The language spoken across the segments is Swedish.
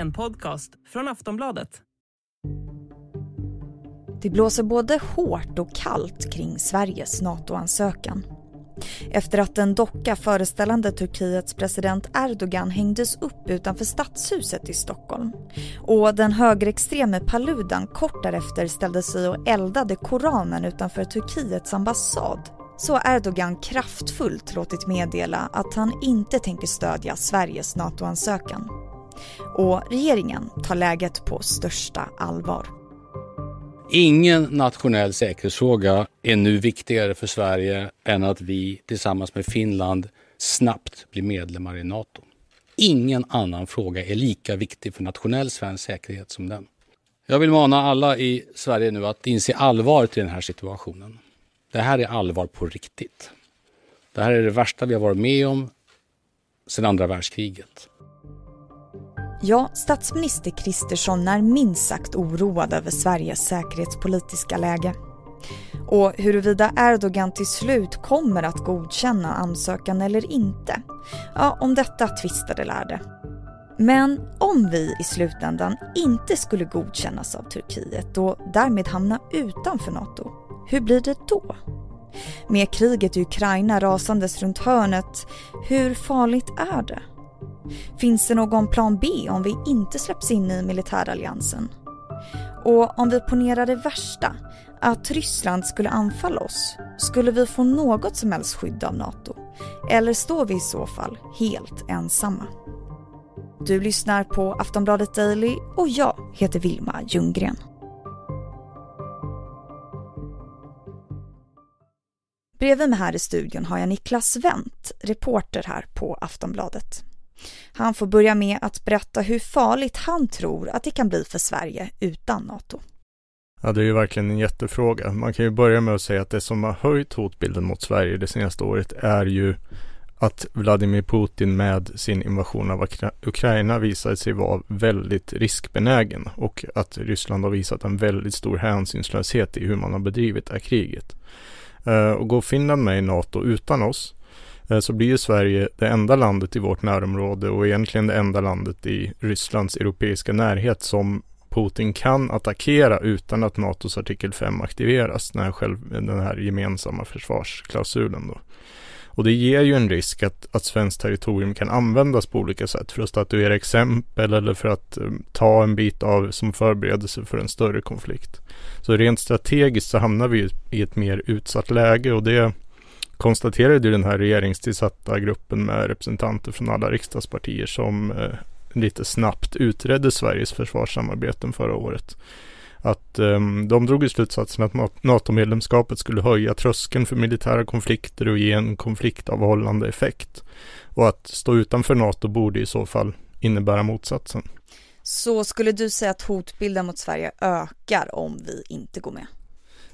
en podcast från Aftonbladet. Det blåser både hårt och kallt kring Sveriges NATO-ansökan. Efter att en docka föreställande Turkiets president Erdogan hängdes upp utanför stadshuset i Stockholm och den högerextreme Paludan kort därefter ställde sig och eldade Koranen utanför Turkiets ambassad så har Erdogan kraftfullt låtit meddela att han inte tänker stödja Sveriges NATO-ansökan. Och regeringen tar läget på största allvar. Ingen nationell säkerhetsfråga är nu viktigare för Sverige än att vi tillsammans med Finland snabbt blir medlemmar i Nato. Ingen annan fråga är lika viktig för nationell svensk säkerhet som den. Jag vill mana alla i Sverige nu att inse allvaret i den här situationen. Det här är allvar på riktigt. Det här är det värsta vi har varit med om sedan andra världskriget. Ja, statsminister Kristersson är minst sagt oroad över Sveriges säkerhetspolitiska läge. Och huruvida Erdogan till slut kommer att godkänna ansökan eller inte, ja, om detta tvistade lärde. Men om vi i slutändan inte skulle godkännas av Turkiet och därmed hamna utanför NATO, hur blir det då? Med kriget i Ukraina rasandes runt hörnet, hur farligt är det? Finns det någon plan B om vi inte släpps in i militäralliansen? Och om vi ponerar det värsta, att Ryssland skulle anfalla oss, skulle vi få något som helst skydd av NATO? Eller står vi i så fall helt ensamma? Du lyssnar på Aftonbladet Daily och jag heter Vilma Ljunggren. Bredvid mig här i studion har jag Niklas Wendt, reporter här på Aftonbladet. Han får börja med att berätta hur farligt han tror att det kan bli för Sverige utan NATO. Ja, det är ju verkligen en jättefråga. Man kan ju börja med att säga att det som har höjt hotbilden mot Sverige det senaste året är ju att Vladimir Putin med sin invasion av Ukraina visade sig vara väldigt riskbenägen och att Ryssland har visat en väldigt stor hänsynslöshet i hur man har bedrivit det här kriget. Eh, och går Finland med i NATO utan oss Eh, så blir ju Sverige det enda landet i vårt närområde och egentligen det enda landet i Rysslands europeiska närhet som Putin kan attackera utan att NATOs artikel 5 aktiveras, den här, själv, den här gemensamma försvarsklausulen då. Och det ger ju en risk att, att svenskt territorium kan användas på olika sätt för att statuera exempel eller för att eh, ta en bit av som förberedelse för en större konflikt. Så rent strategiskt så hamnar vi i ett mer utsatt läge och det konstaterade ju den här regeringstillsatta gruppen med representanter från alla riksdagspartier som eh, lite snabbt utredde Sveriges försvarssamarbeten förra året. Att ehm, de drog ju slutsatsen att NATO-medlemskapet skulle höja tröskeln för militära konflikter och ge en konfliktavhållande effekt. Och att stå utanför NATO borde i så fall innebära motsatsen. Så skulle du säga att hotbilden mot Sverige ökar om vi inte går med?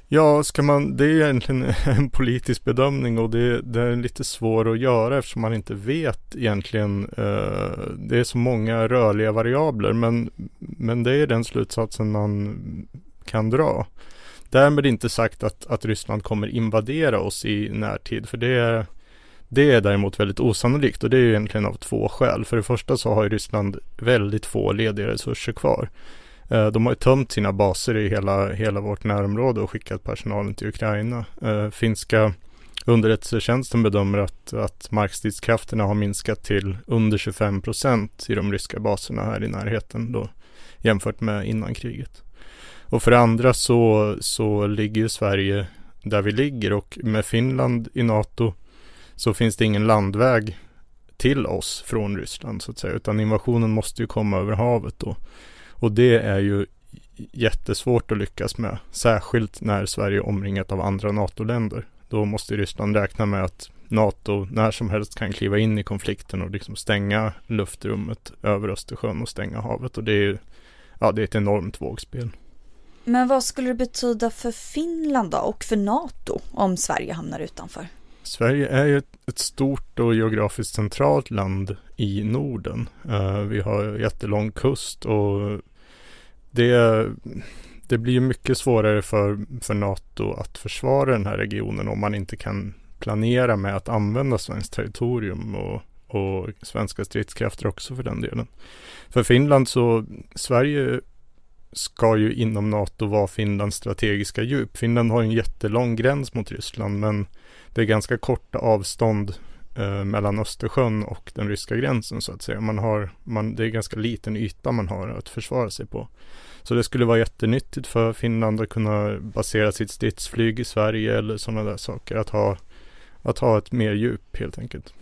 Ja, ska man, det är egentligen en politisk bedömning och det, det är lite svår att göra eftersom man inte vet egentligen. Eh, det är så många rörliga variabler men, men det är den slutsatsen man kan dra. Därmed inte sagt att, att Ryssland kommer invadera oss i närtid för det är, det är däremot väldigt osannolikt och det är egentligen av två skäl. För det första så har Ryssland väldigt få lediga resurser kvar. Eh, de har ju tömt sina baser i hela, hela vårt närområde och skickat personalen till Ukraina. Eh, finska underrättelsetjänsten bedömer att, att markstridskrafterna har minskat till under 25 procent i de ryska baserna här i närheten då jämfört med innan kriget. Och för det andra så, så ligger ju Sverige där vi ligger och med Finland i NATO så finns det ingen landväg till oss från Ryssland så att säga utan invasionen måste ju komma över havet då. Och det är ju jättesvårt att lyckas med. Särskilt när Sverige är omringat av andra NATO-länder. Då måste Ryssland räkna med att NATO när som helst kan kliva in i konflikten och liksom stänga luftrummet över Östersjön och stänga havet. Och det är ja det är ett enormt vågspel. Men vad skulle det betyda för Finland då och för NATO om Sverige hamnar utanför? Sverige är ju ett stort och geografiskt centralt land i Norden. Eh, vi har jättelång kust och det, det blir mycket svårare för, för NATO att försvara den här regionen om man inte kan planera med att använda svenskt territorium och, och svenska stridskrafter också för den delen. För Finland så, Sverige ska ju inom NATO vara Finlands strategiska djup. Finland har en jättelång gräns mot Ryssland men det är ganska korta avstånd eh, mellan Östersjön och den ryska gränsen så att säga. Man har, man, det är ganska liten yta man har att försvara sig på. Så det skulle vara jättenyttigt för Finland att kunna basera sitt stridsflyg i Sverige eller sådana där saker. Att ha, att ha ett mer djup helt enkelt.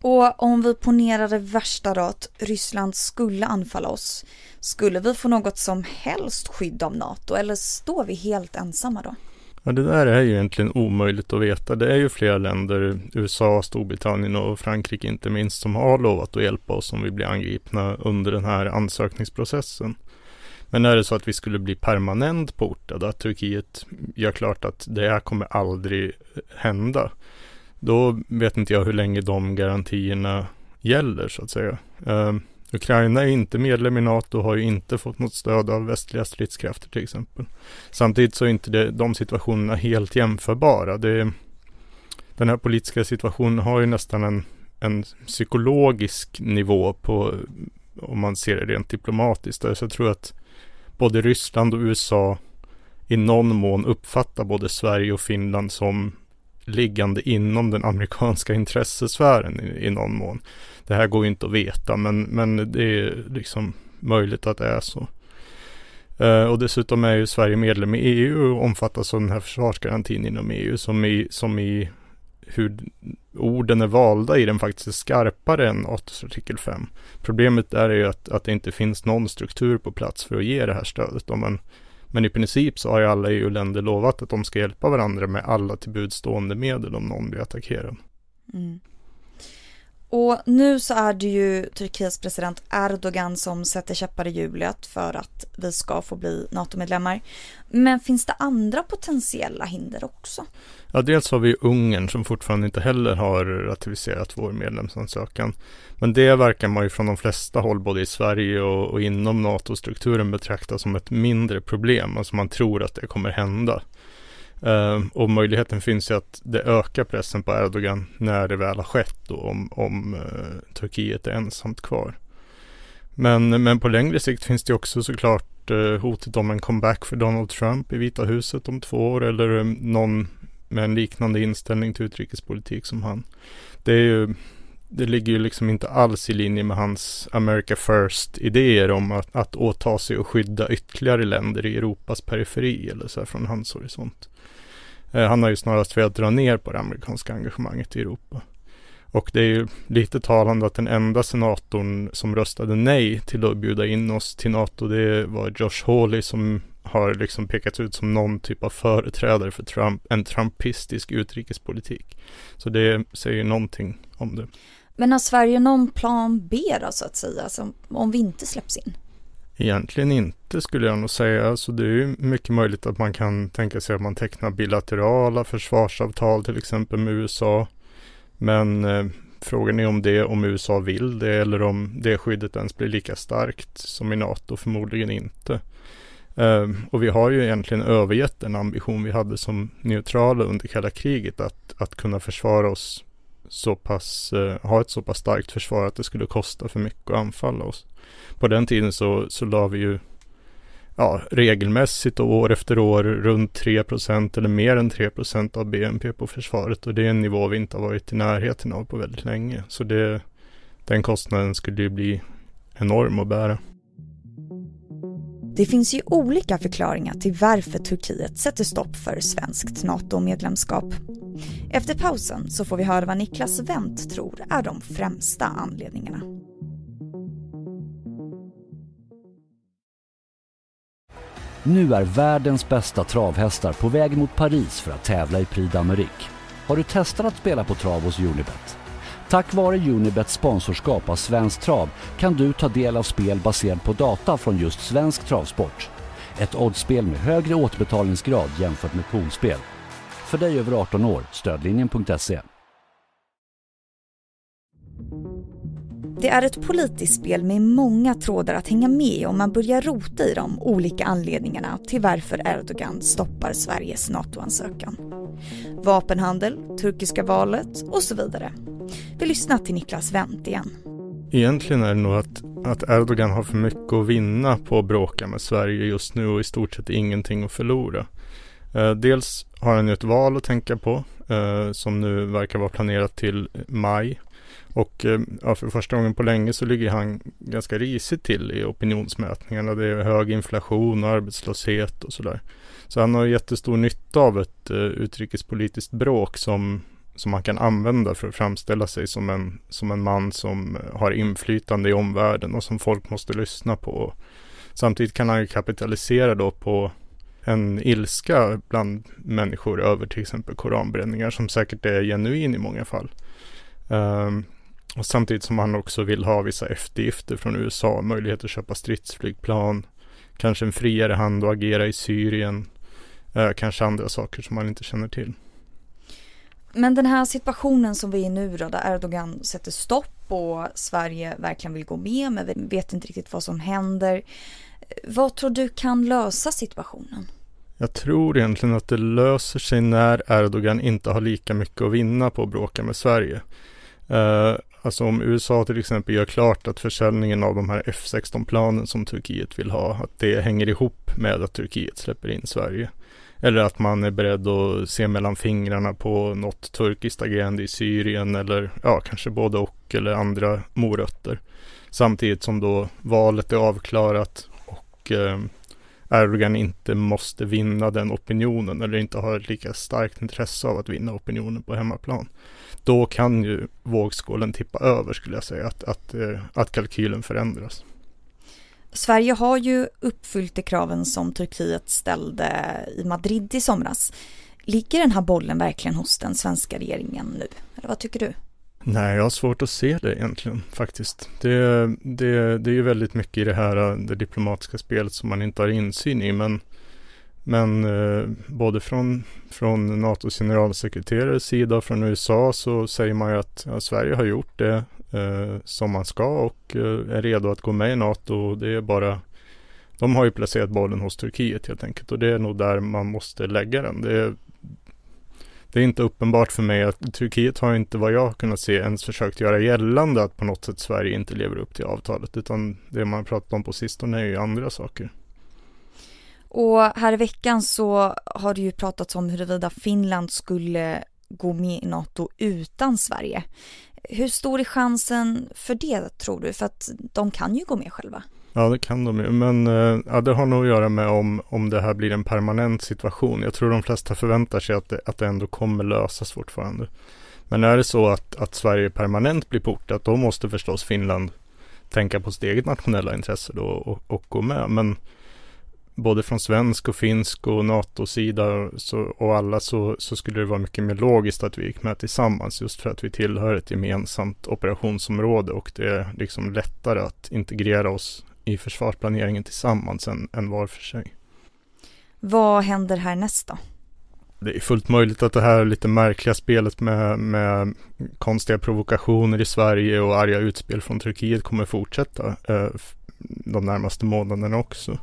Och om vi ponerar det värsta då, att Ryssland skulle anfalla oss, skulle vi få något som helst skydd av NATO eller står vi helt ensamma då? Ja, det där är ju egentligen omöjligt att veta. Det är ju flera länder, USA, Storbritannien och Frankrike inte minst, som har lovat att hjälpa oss om vi blir angripna under den här ansökningsprocessen. Men är det så att vi skulle bli permanent portade, att Turkiet gör klart att det här kommer aldrig hända, då vet inte jag hur länge de garantierna gäller så att säga. Ehm, Ukraina är inte medlem i NATO och har ju inte fått något stöd av västliga stridskrafter till exempel. Samtidigt så är inte det, de situationerna helt jämförbara. Det, den här politiska situationen har ju nästan en, en psykologisk nivå på, om man ser det rent diplomatiskt. Så jag tror att både Ryssland och USA i någon mån uppfattar både Sverige och Finland som liggande inom den amerikanska intressesfären i, i någon mån. Det här går ju inte att veta men, men det är liksom möjligt att det är så. Uh, och dessutom är ju Sverige medlem i EU och omfattas av den här försvarsgarantin inom EU som i, som i hur orden är valda i den faktiskt är skarpare än ATOs artikel 5. Problemet där är ju att, att det inte finns någon struktur på plats för att ge det här stödet. Om man men i princip så har ju alla EU-länder lovat att de ska hjälpa varandra med alla tillbudstående medel om någon blir attackerad. Mm. Och nu så är det ju Turkiets president Erdogan som sätter käppar i hjulet för att vi ska få bli NATO-medlemmar. Men finns det andra potentiella hinder också? Ja, dels har vi Ungern som fortfarande inte heller har ratificerat vår medlemsansökan. Men det verkar man ju från de flesta håll, både i Sverige och, och inom NATO-strukturen, betrakta som ett mindre problem. Alltså man tror att det kommer hända. Uh, och möjligheten finns ju att det ökar pressen på Erdogan när det väl har skett då om, om uh, Turkiet är ensamt kvar. Men, men på längre sikt finns det också såklart uh, hotet om en comeback för Donald Trump i Vita huset om två år eller um, någon med en liknande inställning till utrikespolitik som han. Det, är ju, det ligger ju liksom inte alls i linje med hans America First idéer om att, att åta sig och skydda ytterligare länder i Europas periferi eller så här från hans horisont. Eh, han har ju snarast velat dra ner på det amerikanska engagemanget i Europa. Och det är ju lite talande att den enda senatorn som röstade nej till att bjuda in oss till NATO, det var Josh Hawley som har liksom pekats ut som någon typ av företrädare för Trump, en trumpistisk utrikespolitik. Så det säger någonting om det. Men har Sverige någon plan B då så att säga, alltså, om vi inte släpps in? Egentligen inte skulle jag nog säga. Så alltså, det är ju mycket möjligt att man kan tänka sig att man tecknar bilaterala försvarsavtal till exempel med USA. Men eh, frågan är om det, om USA vill det eller om det skyddet ens blir lika starkt som i NATO, förmodligen inte. Eh, och vi har ju egentligen övergett den ambition vi hade som neutrala under kalla kriget att, att kunna försvara oss så pass, eh, ha ett så pass starkt försvar att det skulle kosta för mycket att anfalla oss på den tiden så, så la vi ju ja, regelmässigt och år efter år runt 3 eller mer än 3 av BNP på försvaret och det är en nivå vi inte har varit i närheten av på väldigt länge. Så det, den kostnaden skulle ju bli enorm att bära. Det finns ju olika förklaringar till varför Turkiet sätter stopp för svenskt NATO-medlemskap. Efter pausen så får vi höra vad Niklas Wendt tror är de främsta anledningarna. Nu är världens bästa travhästar på väg mot Paris för att tävla i Prix d'Amérique. Har du testat att spela på trav hos Unibet? Tack vare Unibets sponsorskap av Svenskt Trav kan du ta del av spel baserat på data från just svensk travsport. Ett oddsspel med högre återbetalningsgrad jämfört med poolspel. För dig över 18 år, stödlinjen.se. Det är ett politiskt spel med många trådar att hänga med i om man börjar rota i de olika anledningarna till varför Erdogan stoppar Sveriges NATO-ansökan. Vapenhandel, turkiska valet och så vidare. Vi lyssnar till Niklas Wendt igen. Egentligen är det nog att, att Erdogan har för mycket att vinna på att bråka med Sverige just nu och i stort sett ingenting att förlora. Eh, dels har han ju ett val att tänka på eh, som nu verkar vara planerat till maj och eh, ja, för första gången på länge så ligger han ganska risigt till i opinionsmätningarna. Det är hög inflation och arbetslöshet och sådär. Så han har jättestor nytta av ett uh, utrikespolitiskt bråk som, som man kan använda för att framställa sig som en, som en man som har inflytande i omvärlden och som folk måste lyssna på. Samtidigt kan han ju kapitalisera då på en ilska bland människor över till exempel koranbränningar som säkert är genuin i många fall. Um, och samtidigt som han också vill ha vissa eftergifter från USA, möjlighet att köpa stridsflygplan, kanske en friare hand att agera i Syrien, uh, kanske andra saker som han inte känner till. Men den här situationen som vi är i nu då, där Erdogan sätter stopp och Sverige verkligen vill gå med men vet inte riktigt vad som händer. Vad tror du kan lösa situationen? Jag tror egentligen att det löser sig när Erdogan inte har lika mycket att vinna på att bråka med Sverige. Uh, alltså om USA till exempel gör klart att försäljningen av de här F16-planen som Turkiet vill ha, att det hänger ihop med att Turkiet släpper in Sverige. Eller att man är beredd att se mellan fingrarna på något turkiskt agerande i Syrien eller ja, kanske både och eller andra morötter. Samtidigt som då valet är avklarat och uh, Erdogan inte måste vinna den opinionen eller inte har ett lika starkt intresse av att vinna opinionen på hemmaplan. Då kan ju vågskålen tippa över skulle jag säga, att, att, eh, att kalkylen förändras. Sverige har ju uppfyllt de kraven som Turkiet ställde i Madrid i somras. Ligger den här bollen verkligen hos den svenska regeringen nu? Eller vad tycker du? Nej, jag har svårt att se det egentligen faktiskt. Det, det, det är ju väldigt mycket i det här eh, det diplomatiska spelet som man inte har insyn i. Men, men eh, både från, från NATOs generalsekreterares sida och från USA så säger man ju att ja, Sverige har gjort det eh, som man ska och eh, är redo att gå med i NATO. Och det är bara, de har ju placerat bollen hos Turkiet helt enkelt och det är nog där man måste lägga den. Det är, det är inte uppenbart för mig att Turkiet har inte vad jag har kunnat se ens försökt göra gällande att på något sätt Sverige inte lever upp till avtalet utan det man pratat om på sistone är ju andra saker. Och här i veckan så har det ju pratats om huruvida Finland skulle gå med i NATO utan Sverige. Hur stor är chansen för det tror du? För att de kan ju gå med själva. Ja, det kan de ju. Men eh, ja, det har nog att göra med om, om det här blir en permanent situation. Jag tror de flesta förväntar sig att det, att det ändå kommer lösas fortfarande. Men är det så att, att Sverige permanent blir portat, då måste förstås Finland tänka på sitt eget nationella intresse då och, och gå med. Men både från svensk och finsk och NATO-sida och alla så, så skulle det vara mycket mer logiskt att vi gick med tillsammans just för att vi tillhör ett gemensamt operationsområde och det är liksom lättare att integrera oss i försvarsplaneringen tillsammans än, än var för sig. Vad händer härnäst då? Det är fullt möjligt att det här lite märkliga spelet med, med konstiga provokationer i Sverige och arga utspel från Turkiet kommer fortsätta eh, de närmaste månaderna också.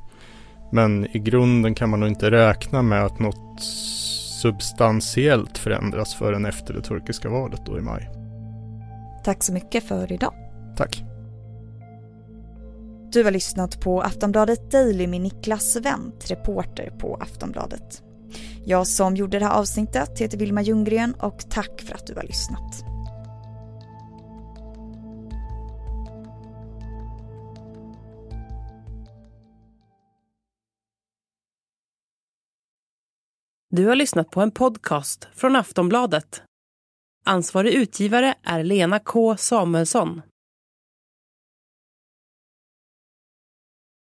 Men i grunden kan man nog inte räkna med att något substantiellt förändras förrän efter det turkiska valet då i maj. Tack så mycket för idag. Tack. Du har lyssnat på Aftonbladet Daily med Niklas Wendt, reporter på Aftonbladet. Jag som gjorde det här avsnittet heter Vilma Ljunggren och tack för att du har lyssnat. Du har lyssnat på en podcast från Aftonbladet. Ansvarig utgivare är Lena K Samuelsson.